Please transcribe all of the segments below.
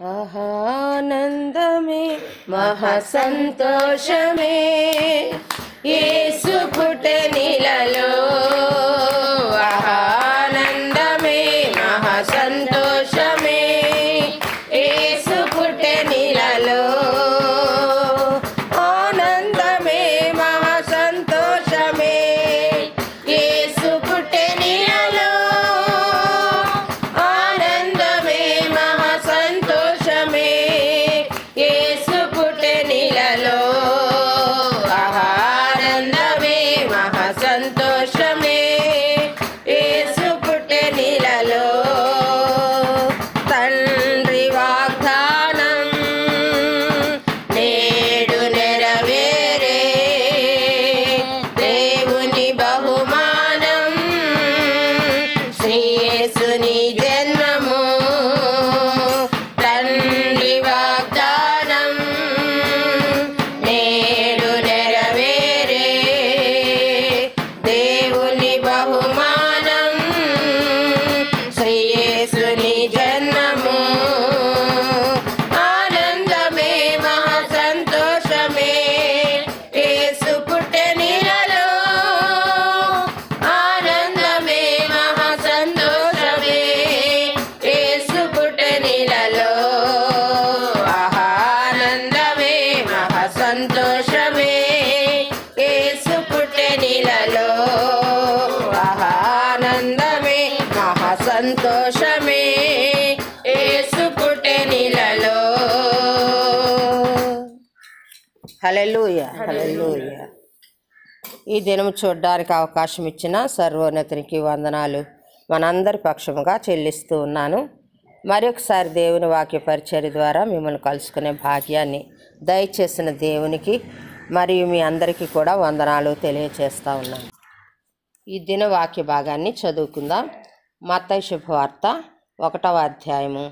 आनन्दमे महासन्तोषमे ये सुफुटनिलो ఈ దినం చూడడానికి అవకాశం ఇచ్చిన సర్వోన్నతునికి వందనాలు మనందరి పక్షముగా చెల్లిస్తూ ఉన్నాను మరొకసారి దేవుని వాక్య పరిచయ ద్వారా మిమ్మల్ని కలుసుకునే భాగ్యాన్ని దయచేసిన దేవునికి మరియు మీ అందరికీ కూడా వందనాలు తెలియచేస్తూ ఉన్నాను ఈ దిన వాక్య భాగాన్ని చదువుకుందాం మత శుభవార్త ఒకటవ అధ్యాయము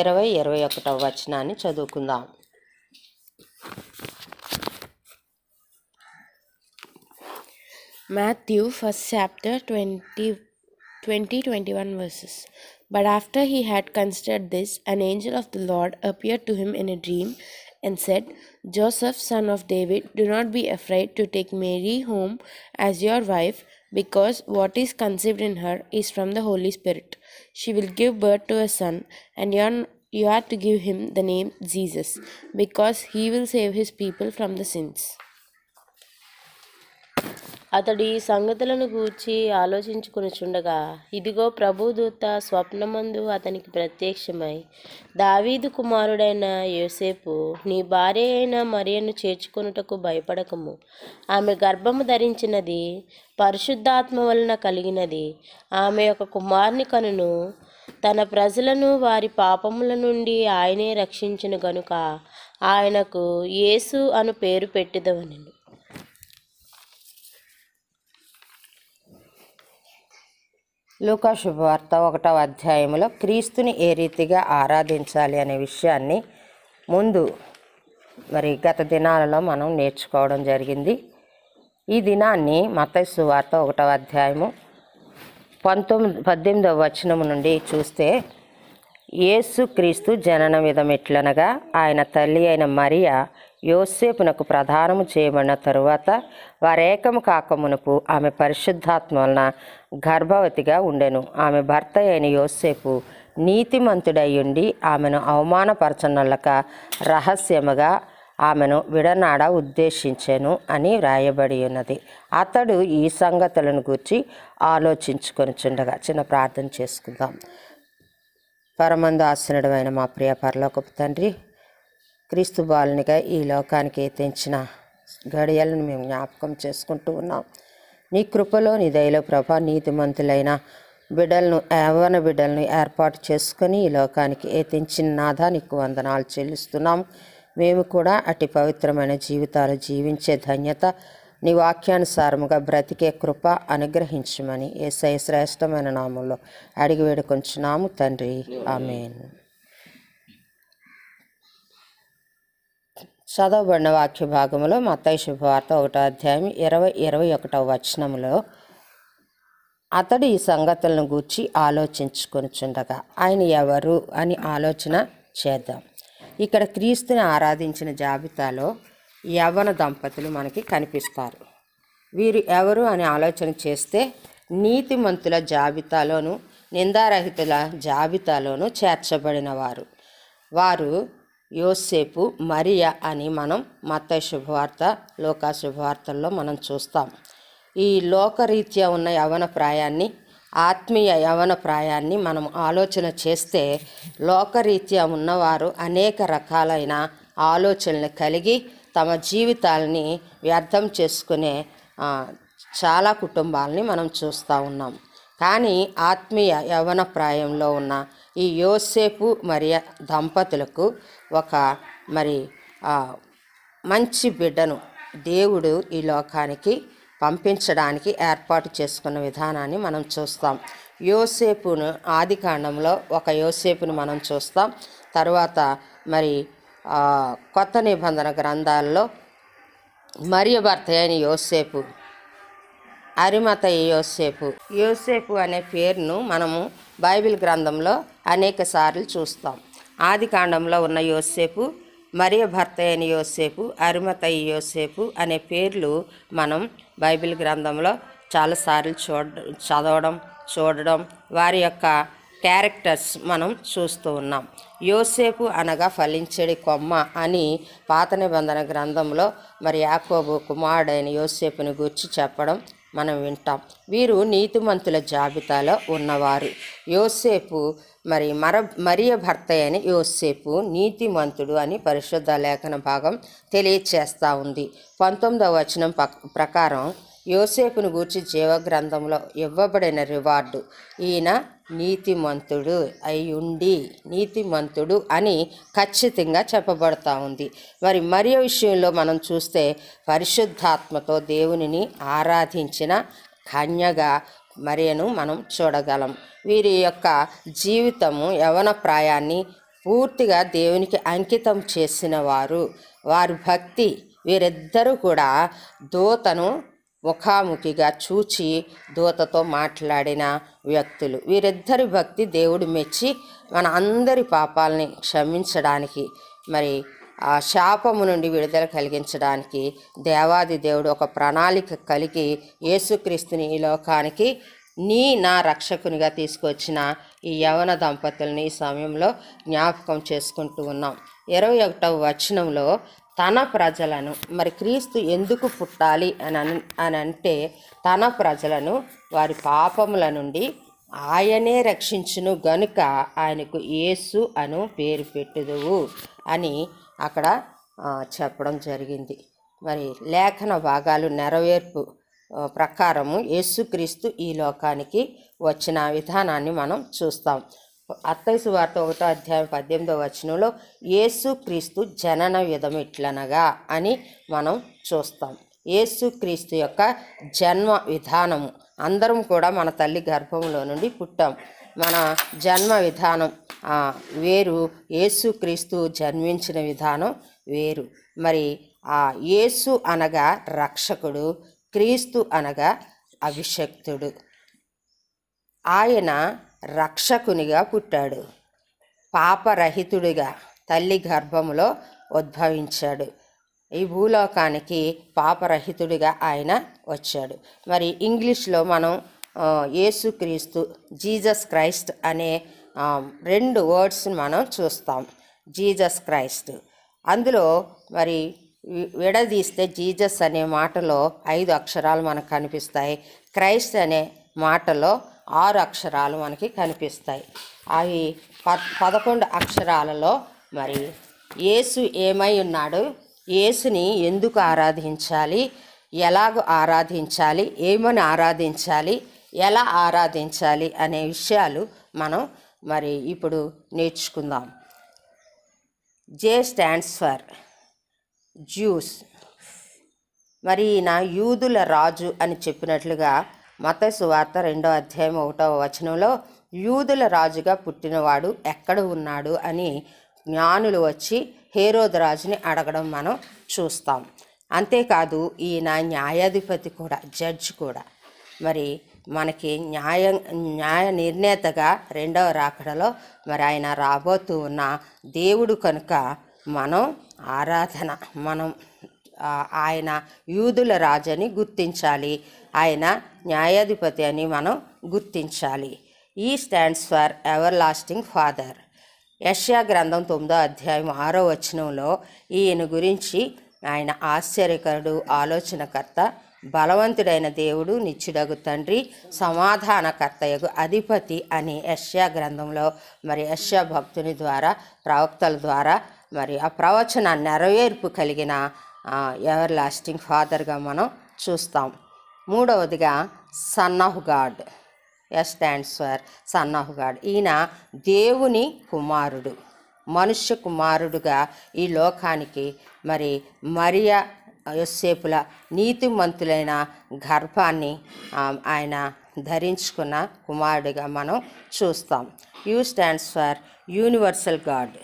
ఇరవై ఇరవై ఒకటవ వచనాన్ని చదువుకుందాం Matthew, first chapter 20, 20 21 verses. But after he had considered this, an angel of the Lord appeared to him in a dream and said, Joseph, son of David, do not be afraid to take Mary home as your wife, because what is conceived in her is from the Holy Spirit. She will give birth to a son, and your you are to give him the name Jesus, because he will save his people from the sins. అతడు ఈ సంగతులను గూర్చి ఆలోచించుకునిచుండగా ఇదిగో ప్రభుదూత స్వప్నమందు అతనికి ప్రత్యక్షమై దావీదు కుమారుడైన యోసేపు నీ భార్య అయిన మరియను చేర్చుకొనుటకు భయపడకము ఆమె గర్భము ధరించినది పరిశుద్ధాత్మ వలన కలిగినది ఆమె యొక్క కుమారుని కనును తన ప్రజలను వారి పాపముల నుండి ఆయనే రక్షించిన గనుక ఆయనకు యేసు అను పేరు పెట్టుదవనెను లూకాశుభవార్త ఒకటవ అధ్యాయంలో క్రీస్తుని ఏ రీతిగా ఆరాధించాలి అనే విషయాన్ని ముందు మరి గత దినాలలో మనం నేర్చుకోవడం జరిగింది ఈ దినాన్ని మతస్సు వార్త ఒకటవ అధ్యాయము పంతొమ్మిది పద్దెనిమిదవ వచనము నుండి చూస్తే యేసు క్రీస్తు జనన విధమిట్లనగా ఆయన తల్లి అయిన మరియా యోసేపునకు ప్రధానము చేయబడిన తరువాత వారేకము కాకమునకు ఆమె పరిశుద్ధాత్మ వలన గర్భవతిగా ఉండెను ఆమె భర్త అయిన యోసేపు నీతిమంతుడయ్యుండి ఆమెను అవమానపరచనలక రహస్యముగా ఆమెను విడనాడ ఉద్దేశించెను అని వ్రాయబడి ఉన్నది అతడు ఈ సంగతులను గురించి ఆలోచించుకొని చుండగా చిన్న ప్రార్థన చేసుకుందాం పరమందు అయిన మా ప్రియ పరలోకపు తండ్రి క్రీస్తు బాలునిగా ఈ లోకానికి తెంచిన గడియలను మేము జ్ఞాపకం చేసుకుంటూ ఉన్నాం నీ కృపలో నీ దయలో ప్రభా నీతిమంతులైన బిడ్డలను యవన బిడ్డలను ఏర్పాటు చేసుకొని ఈ లోకానికి ఏతించిన నాథ నీకు వందనాలు చెల్లిస్తున్నాం మేము కూడా అటు పవిత్రమైన జీవితాలు జీవించే ధన్యత నీ వాక్యానుసారముగా బ్రతికే కృప అనుగ్రహించమని ఏసై శ్రేష్టమైన నామంలో అడిగి వేడుకొంచున్నాము తండ్రి ఆమెను చదవబడిన వాక్య భాగంలో మత్తయ్య శుభవార్త ఒకటో అధ్యాయం ఇరవై ఇరవై ఒకటవ వచనంలో అతడు ఈ సంగతులను గూర్చి ఆలోచించుకొనిచుండగా ఆయన ఎవరు అని ఆలోచన చేద్దాం ఇక్కడ క్రీస్తుని ఆరాధించిన జాబితాలో యవన దంపతులు మనకి కనిపిస్తారు వీరు ఎవరు అని ఆలోచన చేస్తే నీతిమంతుల జాబితాలోను నిందారహితుల జాబితాలోను చేర్చబడిన వారు వారు యోసేపు మరియా అని మనం మత్త శుభవార్త లోకా శుభవార్తల్లో మనం చూస్తాం ఈ లోకరీత్యా ఉన్న యవన ప్రాయాన్ని ఆత్మీయ యవన ప్రాయాన్ని మనం ఆలోచన చేస్తే లోకరీత్యా ఉన్నవారు అనేక రకాలైన ఆలోచనలు కలిగి తమ జీవితాలని వ్యర్థం చేసుకునే చాలా కుటుంబాలని మనం చూస్తూ ఉన్నాం కానీ ఆత్మీయ యవన ప్రాయంలో ఉన్న ఈ యోసేపు మరియు దంపతులకు ఒక మరి మంచి బిడ్డను దేవుడు ఈ లోకానికి పంపించడానికి ఏర్పాటు చేసుకున్న విధానాన్ని మనం చూస్తాం యోసేపును ఆది కాండంలో ఒక యోసేపును మనం చూస్తాం తర్వాత మరి కొత్త నిబంధన గ్రంథాల్లో మరియు భర్త అయిన యోసేపు అరిమత యోసేపు యోసేపు అనే పేరును మనము బైబిల్ గ్రంథంలో అనేక సార్లు చూస్తాం ఆది కాండంలో ఉన్న యోసేపు మరియ భర్త అయిన యోసేపు అరిమతయ్య యోసేపు అనే పేర్లు మనం బైబిల్ గ్రంథంలో చాలాసార్లు చూడ చదవడం చూడడం వారి యొక్క క్యారెక్టర్స్ మనం చూస్తూ ఉన్నాం యోసేపు అనగా ఫలించడి కొమ్మ అని పాత నిబంధన గ్రంథంలో మరి యాకోబు కుమారుడైన యోసేపుని గుర్చి చెప్పడం మనం వింటాం వీరు నీతిమంతుల జాబితాలో ఉన్నవారు యోసేపు మరి మర మరియ భర్త అని యోసేపు నీతిమంతుడు అని పరిశుద్ధ లేఖన భాగం తెలియచేస్తూ ఉంది పంతొమ్మిదవ వచనం ప్రకారం యోసేపును గూర్చి జీవగ్రంథంలో ఇవ్వబడిన రివార్డు ఈయన నీతిమంతుడు అయ్యుండి నీతిమంతుడు అని ఖచ్చితంగా చెప్పబడతా ఉంది మరి మరియు విషయంలో మనం చూస్తే పరిశుద్ధాత్మతో దేవునిని ఆరాధించిన కన్యగా మరియను మనం చూడగలం వీరి యొక్క జీవితము యవన ప్రాయాన్ని పూర్తిగా దేవునికి అంకితం చేసిన వారు వారి భక్తి వీరిద్దరూ కూడా దూతను ముఖాముఖిగా చూచి దూతతో మాట్లాడిన వ్యక్తులు వీరిద్దరి భక్తి దేవుడు మెచ్చి మన అందరి పాపాలని క్షమించడానికి మరి ఆ శాపము నుండి విడుదల కలిగించడానికి దేవాది దేవుడు ఒక ప్రణాళిక కలిగి యేసుక్రీస్తుని ఈ లోకానికి నీ నా రక్షకునిగా తీసుకొచ్చిన ఈ యవన దంపతుల్ని ఈ సమయంలో జ్ఞాపకం చేసుకుంటూ ఉన్నాం ఇరవై ఒకటవ వచనంలో తన ప్రజలను మరి క్రీస్తు ఎందుకు పుట్టాలి అని అని అంటే తన ప్రజలను వారి పాపముల నుండి ఆయనే రక్షించును గనుక ఆయనకు యేసు అను పేరు పెట్టుదువు అని అక్కడ చెప్పడం జరిగింది మరి లేఖన భాగాలు నెరవేర్పు ప్రకారము యేసుక్రీస్తు ఈ లోకానికి వచ్చిన విధానాన్ని మనం చూస్తాం అత్తైసు వార్త ఒకటో అధ్యాయం పద్దెనిమిదో వచనంలో యేసుక్రీస్తు జనన విధం ఇట్లనగా అని మనం చూస్తాం యేసుక్రీస్తు యొక్క జన్మ విధానము అందరం కూడా మన తల్లి గర్భంలో నుండి పుట్టాం మన జన్మ విధానం వేరు ఏసుక్రీస్తు జన్మించిన విధానం వేరు మరి ఆ యేసు అనగా రక్షకుడు క్రీస్తు అనగా అభిషక్తుడు ఆయన రక్షకునిగా పుట్టాడు పాపరహితుడిగా తల్లి గర్భములో ఉద్భవించాడు ఈ భూలోకానికి పాపరహితుడిగా ఆయన వచ్చాడు మరి ఇంగ్లీష్లో మనం యేసుక్రీస్తు జీజస్ క్రైస్ట్ అనే రెండు వర్డ్స్ని మనం చూస్తాం జీజస్ క్రైస్ట్ అందులో మరి విడదీస్తే జీజస్ అనే మాటలో ఐదు అక్షరాలు మనకు కనిపిస్తాయి క్రైస్ట్ అనే మాటలో ఆరు అక్షరాలు మనకి కనిపిస్తాయి అవి ప పదకొండు అక్షరాలలో మరి యేసు ఏమై ఉన్నాడు యేసుని ఎందుకు ఆరాధించాలి ఎలాగ ఆరాధించాలి ఏమని ఆరాధించాలి ఎలా ఆరాధించాలి అనే విషయాలు మనం మరి ఇప్పుడు నేర్చుకుందాం జే స్టాండ్స్ ఫర్ జ్యూస్ మరి ఈయన యూదుల రాజు అని చెప్పినట్లుగా మత సువార్త రెండో అధ్యాయం ఒకటవ వచనంలో యూదుల రాజుగా పుట్టినవాడు ఎక్కడ ఉన్నాడు అని జ్ఞానులు వచ్చి హేరోద్ రాజుని అడగడం మనం చూస్తాం అంతేకాదు ఈయన న్యాయాధిపతి కూడా జడ్జి కూడా మరి మనకి న్యాయ న్యాయ నిర్ణేతగా రెండవ రాకడలో మరి ఆయన రాబోతూ ఉన్న దేవుడు కనుక మనం ఆరాధన మనం ఆయన యూదుల రాజు అని గుర్తించాలి ఆయన న్యాయాధిపతి అని మనం గుర్తించాలి ఈ stands for everlasting father యష్యా గ్రంథం తొమ్మిదో అధ్యాయం ఆరో వచనంలో ఈయన గురించి ఆయన ఆశ్చర్యకరుడు ఆలోచనకర్త బలవంతుడైన దేవుడు నిచ్చుడగు తండ్రి సమాధానకర్తయగు అధిపతి అని యష్యా గ్రంథంలో మరి యష్యా భక్తుని ద్వారా ప్రవక్తల ద్వారా మరి ఆ ప్రవచన నెరవేర్పు కలిగిన ఎవర్ లాస్టింగ్ ఫాదర్గా మనం చూస్తాం మూడవదిగా son of God S stands for son of God ఈయన దేవుని కుమారుడు మనుష్య కుమారుడుగా ఈ లోకానికి మరి మరియా యోసేపుల నీతిమంతులైన గర్భాన్ని ఆయన ధరించుకున్న కుమారుడిగా మనం చూస్తాం U stands for universal God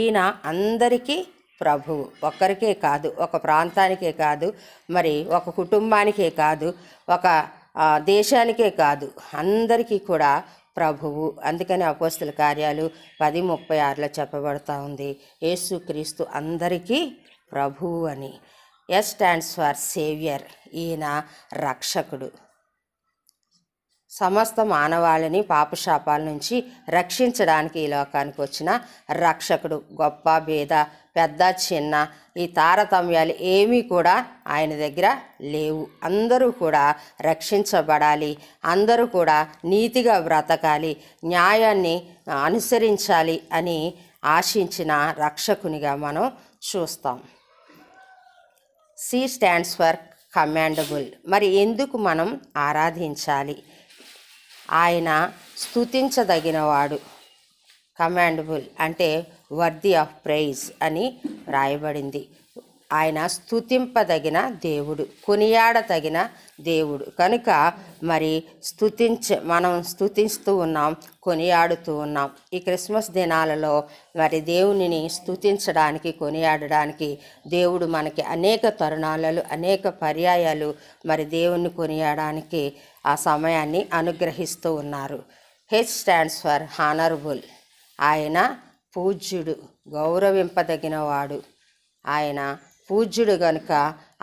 ఈయన అందరికీ ప్రభువు ఒక్కరికే కాదు ఒక ప్రాంతానికే కాదు మరి ఒక కుటుంబానికే కాదు ఒక దేశానికే కాదు అందరికీ కూడా ప్రభువు అందుకని అపోస్తుల కార్యాలు పది ముప్పై ఆరులో చెప్పబడుతూ ఉంది యేసుక్రీస్తు అందరికీ ప్రభువు అని ఎస్ స్టాండ్స్ ఫర్ సేవియర్ ఈయన రక్షకుడు సమస్త మానవాళిని పాపశాపాల నుంచి రక్షించడానికి ఈ లోకానికి వచ్చిన రక్షకుడు గొప్ప భేద పెద్ద చిన్న ఈ తారతమ్యాలు ఏమీ కూడా ఆయన దగ్గర లేవు అందరూ కూడా రక్షించబడాలి అందరూ కూడా నీతిగా బ్రతకాలి న్యాయాన్ని అనుసరించాలి అని ఆశించిన రక్షకునిగా మనం చూస్తాం సి స్టాండ్స్ ఫర్ కమాండబుల్ మరి ఎందుకు మనం ఆరాధించాలి ఆయన స్థుతించదగినవాడు కమాండబుల్ అంటే వర్ది ఆఫ్ ప్రైజ్ అని రాయబడింది ఆయన స్థుతింపదగిన దేవుడు కొనియాడతగిన దేవుడు కనుక మరి స్థుతించ మనం స్థుతిస్తూ ఉన్నాం కొనియాడుతూ ఉన్నాం ఈ క్రిస్మస్ దినాలలో మరి దేవునిని స్థుతించడానికి కొనియాడడానికి దేవుడు మనకి అనేక తరుణాలలో అనేక పర్యాయాలు మరి దేవుణ్ణి కొనియాడడానికి ఆ సమయాన్ని అనుగ్రహిస్తూ ఉన్నారు హెచ్ స్టాండ్స్ ఫర్ హానరబుల్ ఆయన పూజ్యుడు గౌరవింపదగినవాడు ఆయన పూజ్యుడు గనుక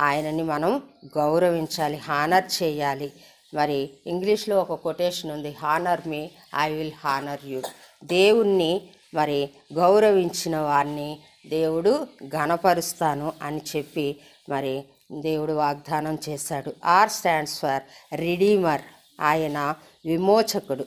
ఆయనని మనం గౌరవించాలి హానర్ చేయాలి మరి ఇంగ్లీష్లో ఒక కొటేషన్ ఉంది honour me I will honour you దేవుణ్ణి మరి గౌరవించిన వారిని దేవుడు ఘనపరుస్తాను అని చెప్పి మరి దేవుడు వాగ్దానం చేశాడు ఆర్ స్టాండ్స్ ఫర్ రిడీమర్ ఆయన విమోచకుడు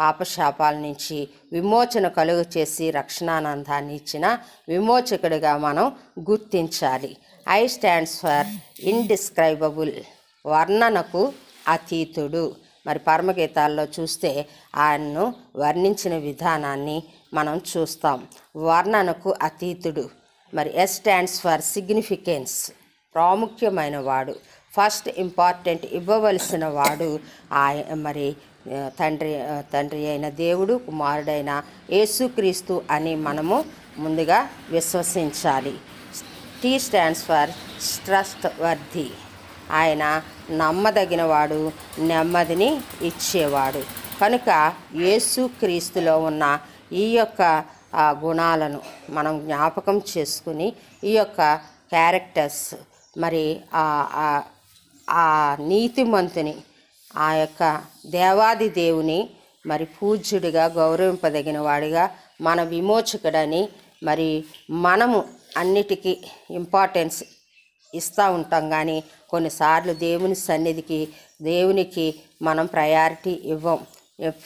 పాపశాపాల నుంచి విమోచన కలుగు చేసి రక్షణానందాన్ని ఇచ్చిన విమోచకుడిగా మనం గుర్తించాలి ఐ స్టాండ్స్ ఫర్ ఇండిస్క్రైబుల్ వర్ణనకు అతీతుడు మరి పరమగీతాల్లో చూస్తే ఆయన్ను వర్ణించిన విధానాన్ని మనం చూస్తాం వర్ణనకు అతీతుడు మరి ఎస్ స్టాండ్స్ ఫర్ సిగ్నిఫికెన్స్ ప్రాముఖ్యమైన వాడు ఫస్ట్ ఇంపార్టెంట్ ఇవ్వవలసిన వాడు ఆయ మరి తండ్రి తండ్రి అయిన దేవుడు కుమారుడైన యేసుక్రీస్తు అని మనము ముందుగా విశ్వసించాలి T stands for trustworthy ఆయన నమ్మదగినవాడు నెమ్మదిని ఇచ్చేవాడు కనుక క్రీస్తులో ఉన్న ఈ యొక్క గుణాలను మనం జ్ఞాపకం చేసుకుని ఈ యొక్క క్యారెక్టర్స్ మరి ఆ నీతిమంతుని ఆ యొక్క దేవాది దేవుని మరి పూజ్యుడిగా గౌరవింపదగిన వాడిగా మన విమోచకుడని మరి మనము అన్నిటికీ ఇంపార్టెన్స్ ఇస్తూ ఉంటాం కానీ కొన్నిసార్లు దేవుని సన్నిధికి దేవునికి మనం ప్రయారిటీ ఇవ్వం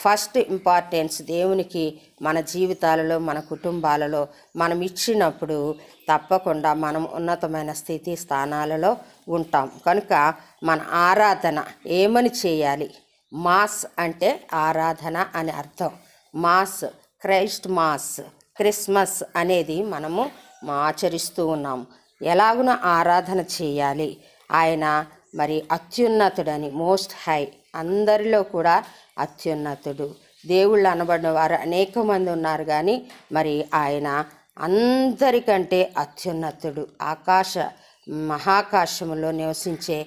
ఫస్ట్ ఇంపార్టెన్స్ దేవునికి మన జీవితాలలో మన కుటుంబాలలో మనం ఇచ్చినప్పుడు తప్పకుండా మనం ఉన్నతమైన స్థితి స్థానాలలో ఉంటాం కనుక మన ఆరాధన ఏమని చేయాలి మాస్ అంటే ఆరాధన అని అర్థం మాస్ క్రైస్ట్ మాస్ క్రిస్మస్ అనేది మనము ఆచరిస్తూ ఉన్నాం ఎలాగున ఆరాధన చేయాలి ఆయన మరి అత్యున్నతుడని మోస్ట్ హై అందరిలో కూడా అత్యున్నతుడు దేవుళ్ళు అనబడిన వారు అనేక మంది ఉన్నారు కానీ మరి ఆయన అందరికంటే అత్యున్నతుడు ఆకాశ మహాకాశములో నివసించే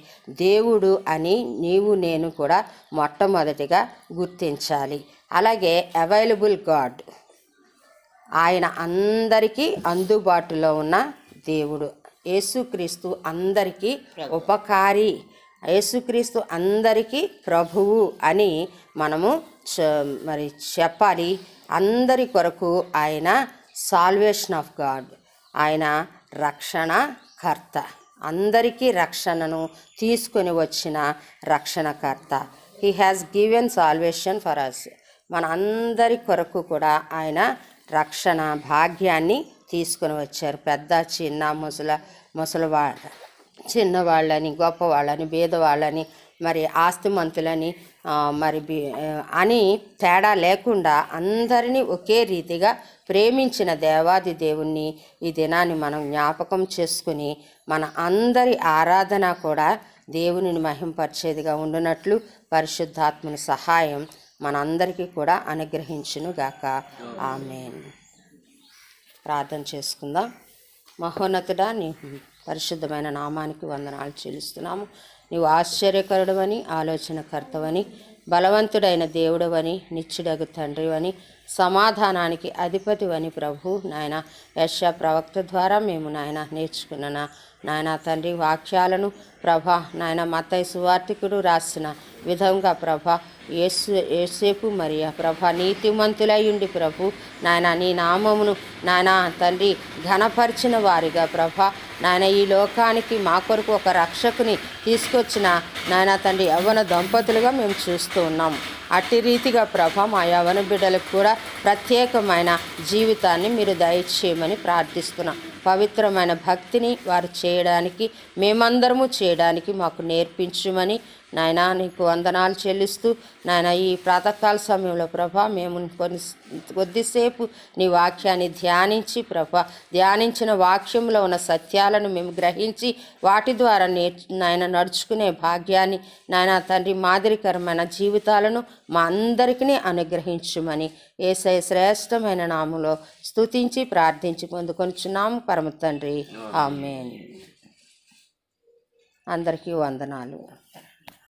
దేవుడు అని నీవు నేను కూడా మొట్టమొదటిగా గుర్తించాలి అలాగే అవైలబుల్ గాడ్ ఆయన అందరికీ అందుబాటులో ఉన్న దేవుడు యేసుక్రీస్తు అందరికీ ఉపకారి యేసుక్రీస్తు అందరికీ ప్రభువు అని మనము మరి చెప్పాలి అందరి కొరకు ఆయన సాల్వేషన్ ఆఫ్ గాడ్ ఆయన రక్షణకర్త అందరికీ రక్షణను తీసుకొని వచ్చిన రక్షణకర్త he has given salvation for us మన అందరి కొరకు కూడా ఆయన రక్షణ భాగ్యాన్ని తీసుకొని వచ్చారు పెద్ద చిన్న ముసల ముసలివాడు చిన్నవాళ్ళని గొప్పవాళ్ళని బీదవాళ్ళని మరి ఆస్తిమంతులని మరి అని తేడా లేకుండా అందరినీ ఒకే రీతిగా ప్రేమించిన దేవాది దేవుణ్ణి ఈ దినాన్ని మనం జ్ఞాపకం చేసుకుని మన అందరి ఆరాధన కూడా దేవునిని మహింపరిచేదిగా ఉండునట్లు పరిశుద్ధాత్మని సహాయం మనందరికీ కూడా అనుగ్రహించునుగాక ఆమె ప్రార్థన చేసుకుందాం మహోన్నతుడా నీ పరిశుద్ధమైన నామానికి వందనాలు చెల్లిస్తున్నాము నీవు ఆశ్చర్యకరుడవని ఆలోచనకర్తవని బలవంతుడైన దేవుడవని నిత్యుడగు తండ్రివని సమాధానానికి అధిపతివని ప్రభు నాయన యశ ప్రవక్త ద్వారా మేము నాయన నేర్చుకున్న నాయన తండ్రి వాక్యాలను ప్రభ నాయన మతయ్య సువార్థికుడు రాసిన విధంగా ప్రభ యేసు ఏసేపు మరియ ప్రభ నీతిమంతులయ్యుండి ప్రభు నాయన నీ నామమును నాయన తండ్రి ఘనపరిచిన వారిగా ప్రభ నాయన ఈ లోకానికి మా కొరకు ఒక రక్షకుని తీసుకొచ్చిన నాయన తండ్రి యవ్వన దంపతులుగా మేము చూస్తూ ఉన్నాం అట్టి రీతిగా ప్రభ మా యవన బిడ్డలకు కూడా ప్రత్యేకమైన జీవితాన్ని మీరు దయచేయమని ప్రార్థిస్తున్నాం పవిత్రమైన భక్తిని వారు చేయడానికి మేమందరము చేయడానికి మాకు నేర్పించమని నాయన నీకు వందనాలు చెల్లిస్తూ నాయన ఈ ప్రాతకాల సమయంలో ప్రభా మేము కొన్ని కొద్దిసేపు నీ వాక్యాన్ని ధ్యానించి ప్రభా ధ్యానించిన వాక్యంలో ఉన్న సత్యాలను మేము గ్రహించి వాటి ద్వారా నేర్చు నాయన నడుచుకునే భాగ్యాన్ని నాయన తండ్రి మాదిరికరమైన జీవితాలను మా అందరికీ అనుగ్రహించుమని ఏసై శ్రేష్టమైన నామంలో స్థుతించి ప్రార్థించి పొందుకొనిచున్నాము పరమ తండ్రి ఆమె అందరికీ వందనాలు